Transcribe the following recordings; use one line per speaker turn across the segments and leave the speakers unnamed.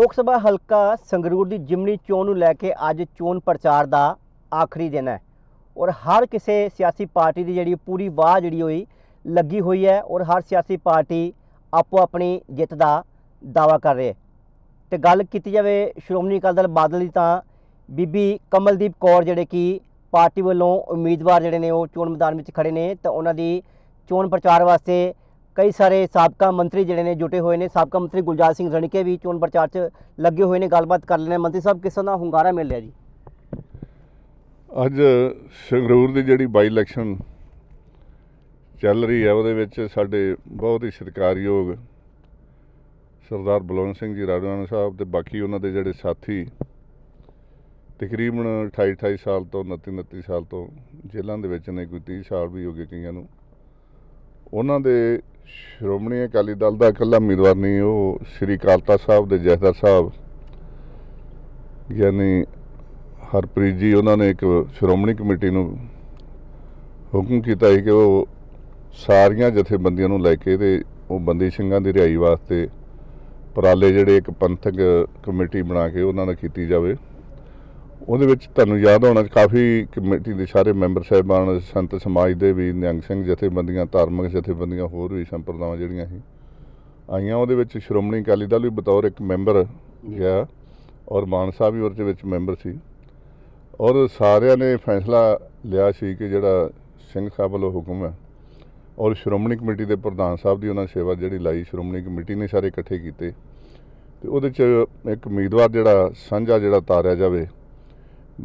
ਲੋਕ ਸਭਾ ਹਲਕਾ ਸੰਗਰੂਰ ਦੀ ਜਿਮਨੀ ਚੋਣ ਨੂੰ ਲੈ ਕੇ ਅੱਜ ਚੋਣ ਪ੍ਰਚਾਰ ਦਾ ਆਖਰੀ ਦਿਨ ਹੈ ਔਰ ਹਰ ਕਿਸੇ ਸਿਆਸੀ ਪਾਰਟੀ ਦੀ ਜਿਹੜੀ ਪੂਰੀ ਵਾਹ ਜਿਹੜੀ ਹੋਈ ਲੱਗੀ ਹੋਈ ਹੈ ਔਰ ਹਰ ਸਿਆਸੀ ਪਾਰਟੀ ਆਪੋ ਆਪਣੀ ਜਿੱਤ ਦਾ ਦਾਵਾ ਕਰ ਰਹੀ ਹੈ ਤੇ ਗੱਲ ਕੀਤੀ ਜਾਵੇ ਸ਼੍ਰੋਮਣੀ ਅਕਾਲੀ ਦਲ ਬਾਦਲ ਦੀ ਤਾਂ ਬੀਬੀ ਕਮਲਦੀਪ ਕੌਰ ਜਿਹੜੇ ਕੀ ਪਾਰਟੀ ਵੱਲੋਂ ਉਮੀਦਵਾਰ ਜਿਹੜੇ ਨੇ ਉਹ ਚੋਣ ਮੈਦਾਨ ਵਿੱਚ ਖੜੇ ਨੇ ਤਾਂ ਉਹਨਾਂ ਦੀ ਚੋਣ ਪ੍ਰਚਾਰ ਵਾਸਤੇ ਕਈ ਸਾਰੇ ਸਾਬਕਾ ਮੰਤਰੀ ਜਿਹੜੇ ਨੇ ਜੁਟੇ ਹੋਏ ਨੇ ਸਾਬਕਾ ਮੰਤਰੀ ਗੁਲਜਾਰ ਸਿੰਘ ਰਣਕੇ ਵੀ ਚੋਣ ਪ੍ਰਚਾਰ 'ਚ ਲੱਗੇ ਹੋਏ ਨੇ ਗੱਲਬਾਤ ਕਰ ਲੈਣੇ ਮੰਤਰੀ ਸਾਹਿਬ ਕਿਸ ਦਾ ਹੁੰਗਾਰਾ ਮਿਲ ਰਿਹਾ ਜੀ
ਅੱਜ ਸੰਗਰੂਰ ਦੀ ਜਿਹੜੀ ਬਾਈ ਇਲੈਕਸ਼ਨ ਚੱਲ ਰਹੀ ਹੈ ਉਹਦੇ ਵਿੱਚ ਸਾਡੇ ਬਹੁਤ ਹੀ ਸਤਿਕਾਰਯੋਗ ਸਰਦਾਰ ਬਲਵੰਤ ਸਿੰਘ ਜੀ ਰਾਜਵਾਨ ਸਾਹਿਬ ਤੇ ਬਾਕੀ ਉਹਨਾਂ ਦੇ ਜਿਹੜੇ ਸਾਥੀ ਤਕਰੀਬਨ 28 28 ਸਾਲ ਤੋਂ 29 29 ਸਾਲ ਤੋਂ ਜੇਲ੍ਹਾਂ ਦੇ ਵਿੱਚ ਨੇ ਕੋਈ 30 ਸਾਲ ਵੀ ਹੋ ਗਏ ਕਈਆਂ ਨੂੰ ਉਹਨਾਂ ਦੇ ਸ਼੍ਰੋਮਣੀ ਅਕਾਲੀ ਦਲ ਦਾ ਇਕੱਲਾ ਉਮੀਦਵਾਰ ਨਹੀਂ ਉਹ ਸ਼੍ਰੀ ਕਾਲਤਾ ਸਾਹਿਬ ਦੇ ਜਹਦਰ ਸਾਹਿਬ ਯਾਨੀ ਹਰਪ੍ਰੀਤ ਜੀ ਉਹਨਾਂ ਨੇ ਇੱਕ ਸ਼੍ਰੋਮਣੀ ਕਮੇਟੀ ਨੂੰ ਹੁਕਮ ਕੀਤਾ ਹੈ ਕਿ ਉਹ ਸਾਰੀਆਂ ਜਥੇਬੰਦੀਆਂ ਨੂੰ ਲੈ ਕੇ ਤੇ ਉਹ ਬੰਦੀ ਸਿੰਘਾਂ ਦੀ ਰਿਹਾਈ ਵਾਸਤੇ ਪਰਾਲੇ ਜਿਹੜੇ ਇੱਕ ਪੰਥਕ ਕਮੇਟੀ ਬਣਾ ਕੇ ਉਹਨਾਂ ਨਾਲ ਕੀਤੀ ਜਾਵੇ ਉਹਦੇ ਵਿੱਚ ਤੁਹਾਨੂੰ ਯਾਦ ਹੋਣਾ ਕਾਫੀ ਕਮੇਟੀ ਦੇ ਸਾਰੇ ਮੈਂਬਰ ਸਹਿਬਾਨ ਸੰਤ ਸਮਾਜ ਦੇ ਵੀ ਨਿਯੰਗ ਸਿੰਘ ਜਥੇਬੰਦੀਆਂ ਧਾਰਮਿਕ ਜਥੇਬੰਦੀਆਂ ਹੋਰ ਵੀ ਸੰਪਰਦਾਵਾਂ ਜਿਹੜੀਆਂ ਸੀ ਆਈਆਂ ਉਹਦੇ ਵਿੱਚ ਸ਼੍ਰੋਮਣੀ ਅਕਾਲੀ ਦਲ ਵੀ ਬਤੌਰ ਇੱਕ ਮੈਂਬਰ ਗਿਆ ਔਰ ਮਾਨ ਸਾਹਿਬ ਵੀ ਉਹਦੇ ਵਿੱਚ ਮੈਂਬਰ ਸੀ ਔਰ ਸਾਰਿਆਂ ਨੇ ਫੈਸਲਾ ਲਿਆ ਸੀ ਕਿ ਜਿਹੜਾ ਸਿੰਘ ਸਾਹਿਬ ਵੱਲੋਂ ਹੁਕਮ ਹੈ ਔਰ ਸ਼੍ਰੋਮਣੀ ਕਮੇਟੀ ਦੇ ਪ੍ਰਧਾਨ ਸਾਹਿਬ ਦੀ ਉਹਨਾਂ ਸੇਵਾ ਜਿਹੜੀ ਲਾਈ ਸ਼੍ਰੋਮਣੀ ਕਮੇਟੀ ਨੇ ਸਾਰੇ ਇਕੱਠੇ ਕੀਤੇ ਤੇ ਉਹਦੇ ਚ ਇੱਕ ਉਮੀਦਵਾਰ ਜਿਹੜਾ ਸਾਂਝਾ ਜਿਹੜਾ ਤਾਰਿਆ ਜਾਵੇ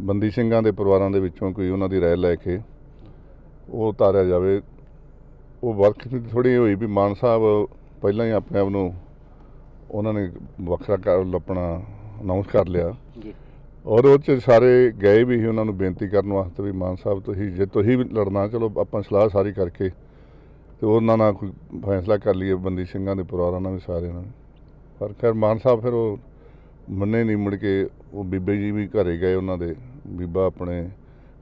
ਬੰਦੀ ਸਿੰਘਾਂ ਦੇ ਪਰਿਵਾਰਾਂ ਦੇ ਵਿੱਚੋਂ ਕੋਈ ਉਹਨਾਂ ਦੀ ਰਾਇ ਲੈ ਕੇ ਉਹ ਉਤਾਰਿਆ ਜਾਵੇ ਉਹ ਵਰਕ ਥੋੜੀ ਹੋਈ ਵੀ ਮਾਨ ਸਾਹਿਬ ਪਹਿਲਾਂ ਹੀ ਆਪਣੇ ਆਪ ਨੂੰ ਉਹਨਾਂ ਨੇ ਵੱਖਰਾ ਕਰ ਲੱਪਣਾ ਅਨਾਉਂਸ ਕਰ ਲਿਆ ਜੀ ਔਰ ਉਹ ਚ ਸਾਰੇ ਗਏ ਵੀ ਸੀ ਉਹਨਾਂ ਨੂੰ ਬੇਨਤੀ ਕਰਨ ਵਾਸਤੇ ਵੀ ਮਾਨ ਸਾਹਿਬ ਤੁਸੀਂ ਜੇ ਤੁਸੀਂ ਲੜਨਾ ਚਲੋ ਆਪਾਂ ਸਲਾਹ ਸਾਰੀ ਕਰਕੇ ਤੇ ਉਹਨਾਂ ਨਾਲ ਕੋਈ ਫੈਸਲਾ ਕਰ ਲਈਏ ਬੰਦੀ ਸਿੰਘਾਂ ਦੇ ਪਰਿਵਾਰਾਂ ਨਾਲ ਵੀ ਸਾਰਿਆਂ ਨਾਲ ਪਰ ਖੈਰ ਮਾਨ ਸਾਹਿਬ ਫਿਰ ਉਹ ਮੰਨੇ ਨਹੀਂ ਮੁੜ ਕੇ ਉਹ ਬੀਬੇ ਜੀ ਵੀ ਘਰੇ ਗਏ ਉਹਨਾਂ ਦੇ ਬੀਬਾ ਆਪਣੇ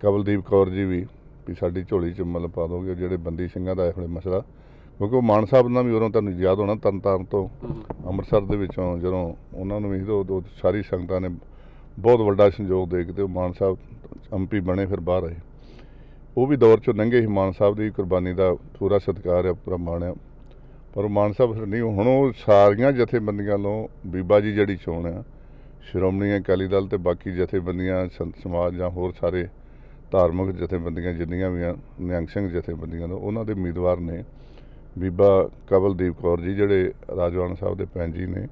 ਕਬਲਦੀਪ ਕੌਰ ਜੀ ਵੀ ਵੀ ਸਾਡੀ ਝੋਲੀ ਚ ਮਲ ਪਾ ਦੋਗੇ ਜਿਹੜੇ ਬੰਦੀ ਸਿੰਘਾਂ ਦਾ ਇਹੋ ਮਸਲਾ ਕਿਉਂਕਿ ਉਹ ਮਾਨ ਸਾਹਿਬ ਨਾਲ ਵੀ ਉਹਨਾਂ ਤੁਹਾਨੂੰ ਯਾਦ ਹੋਣਾ ਤਨਤਾਰਨ ਤੋਂ ਅੰਮ੍ਰਿਤਸਰ ਦੇ ਵਿੱਚੋਂ ਜਦੋਂ ਉਹਨਾਂ ਨੂੰ ਵੀ ਉਹ ਸਾਰੀ ਸੰਗਤਾਂ ਨੇ ਬਹੁਤ ਵੱਡਾ ਸੰਯੋਗ ਦੇ ਕੇ ਤੇ ਮਾਨ ਸਾਹਿਬ ਐਮਪੀ ਬਣੇ ਫਿਰ ਬਾਹਰ ਆਏ ਉਹ ਵੀ ਦੌਰ ਚੋਂ ਲੰਘੇ ਹੀ ਮਾਨ ਸਾਹਿਬ ਦੀ ਕੁਰਬਾਨੀ ਦਾ ਪੂਰਾ ਸਤਿਕਾਰ ਹੈ ਪੂਰਾ ਮਾਣ ਹੈ ਪਰ ਮਾਨ ਸਾਹਿਬ ਨਹੀਂ ਹੁਣ ਉਹ ਸਾਰੀਆਂ ਜਥੇਬੰਦੀਆਂ ਨੂੰ ਬੀਬਾ ਜੀ ਜਿਹੜੀ ਚੋਣ ਆ ਸ਼੍ਰੋਮਣੀ ਅਕਾਲੀ ਦਲ ਤੇ ਬਾਕੀ ਜਥੇਬੰਦੀਆਂ ਸੰਤ ਸਮਾਜ ਜਾਂ ਹੋਰ ਸਾਰੇ ਧਾਰਮਿਕ ਜਥੇਬੰਦੀਆਂ ਜਿੰਨੀਆਂ ਵੀ ਨਿਆਂਗ ਸਿੰਘ ਜਥੇਬੰਦੀਆਂ ਨੇ ਉਹਨਾਂ ਦੇ ਉਮੀਦਵਾਰ ਨੇ ਬੀਬਾ ਕਵਲਦੀਪ ਕੌਰ ਜੀ ਜਿਹੜੇ ਰਾਜਵਾਨ ਸਾਹਿਬ ਦੇ ਭੈਣ ਜੀ ਨੇ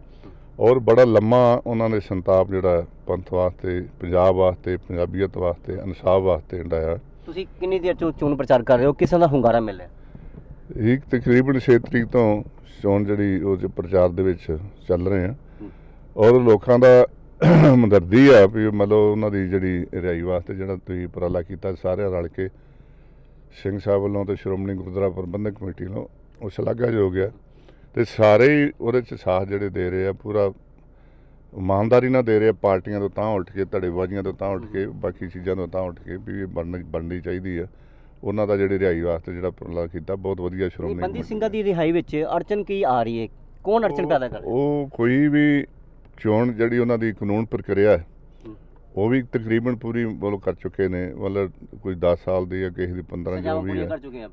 ਔਰ ਬੜਾ ਲੰਮਾ ਉਹਨਾਂ ਨੇ ਸੰਤਾਪ ਜਿਹੜਾ ਪੰਥ ਵਾਸਤੇ ਪੰਜਾਬ ਵਾਸਤੇ ਪੰਜਾਬੀਅਤ ਵਾਸਤੇ ਇਨਸਾਫ ਵਾਸਤੇ ਇੰਡਾਇਆ
ਤੁਸੀਂ ਕਿੰਨੀ ਦੇਰ ਤੋਂ ਚੋਣ ਪ੍ਰਚਾਰ ਕਰ ਰਹੇ ਹੋ ਕਿਸਾਂ ਦਾ ਹੁੰਗਾਰਾ ਮਿਲਿਆ
ਇੱਕ ਤਕਰੀਬਨ 6 ਤਰੀਕ ਤੋਂ ਚੋਣ ਜਿਹੜੀ ਉਹ ਪ੍ਰਚਾਰ ਦੇ ਵਿੱਚ ਚੱਲ ਰਹੇ ਆ ਔਰ ਲੋਕਾਂ ਦਾ ਮਦਰਦੀ ਆ ਵੀ ਮਤਲਬ ਉਹਨਾਂ ਦੀ ਜਿਹੜੀ ਰਿਹਾਈ ਵਾਸਤੇ ਜਿਹੜਾ ਤੁਸੀਂ ਉਪਰਾਲਾ ਕੀਤਾ ਸਾਰੇ ਰਲ ਕੇ ਸਿੰਘ ਸਾਹਿਬ ਵੱਲੋਂ ਤੇ ਸ਼੍ਰੋਮਣੀ ਗੁਰਦੁਆਰਾ ਪ੍ਰਬੰਧਕ ਕਮੇਟੀ ਵੱਲੋਂ ਉਹ ਜੋ ਗਿਆ ਤੇ ਸਾਰੇ ਹੀ ਉਹਦੇ ਚ ਸਾਥ ਜਿਹੜੇ ਦੇ ਰਹੇ ਆ ਪੂਰਾ ਇਮਾਨਦਾਰੀ ਨਾਲ ਦੇ ਰਹੇ ਆ ਪਾਰਟੀਆਂ ਤੋਂ ਤਾਂ ਉੱਠ ਕੇ ਧੜੇਵਾਜੀਆਂ ਤੋਂ ਤਾਂ ਉੱਠ ਕੇ ਬਾਕੀ ਚੀਜ਼ਾਂ ਤੋਂ ਤਾਂ ਉੱਠ ਕੇ ਵੀ ਇਹ ਬਣਨੀ ਬਣਨੀ ਚਾਹੀਦੀ ਆ ਉਹਨਾਂ ਦਾ ਜਿਹੜੇ ਰਿਹਾਈ ਵਾਸਤੇ ਜਿਹੜਾ ਪ੍ਰਲਾ ਕੀਤਾ ਬਹੁਤ ਵਧੀਆ ਸ਼੍ਰੋਮਣੀ ਬੰਦੀ
ਸਿੰਘਾਂ ਦੀ ਰਿਹਾਈ ਵਿੱਚ ਅਰਚਨ ਕੀ ਆ ਰਹੀ ਹੈ ਕੌਣ ਅਰਚਨ ਪੈਦਾ ਕਰ ਰਿਹਾ
ਉਹ ਕੋਈ ਵੀ ਚੋਣ ਜਿਹੜੀ ਉਹਨਾਂ ਦੀ ਕਾਨੂੰਨ ਪ੍ਰਕਿਰਿਆ ਹੈ ਉਹ ਵੀ ਤਕਰੀਬਨ ਪੂਰੀ ਬੋਲ ਕਰ ਚੁੱਕੇ ਨੇ ਮਤਲਬ ਕੋਈ 10 ਸਾਲ ਦੀ ਜਾਂ ਕਿਸੇ ਦੀ 15 ਜੋ ਵੀ ਹੈ